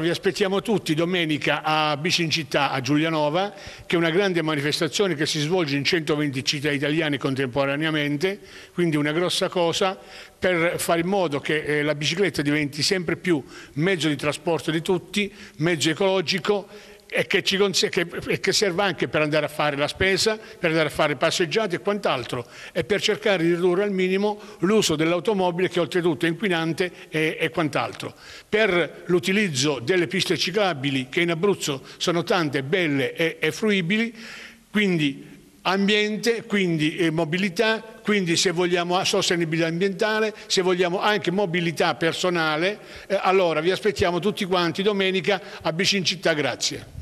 Vi aspettiamo tutti domenica a Bici Città a Giulianova, che è una grande manifestazione che si svolge in 120 città italiane contemporaneamente, quindi una grossa cosa per fare in modo che eh, la bicicletta diventi sempre più mezzo di trasporto di tutti, mezzo ecologico e che, ci, che, e che, serva anche per andare a fare la spesa, per andare a fare passeggiate e quant'altro, e per cercare di ridurre al minimo l'uso dell'automobile che oltretutto è inquinante e, e quant'altro. Per l'utilizzo delle piste ciclabili che in Abruzzo sono tante, belle e, e fruibili, quindi ambiente, quindi eh, mobilità, quindi se vogliamo sostenibilità ambientale, se vogliamo anche mobilità personale, eh, allora vi aspettiamo tutti quanti domenica a Bicincittà, grazie.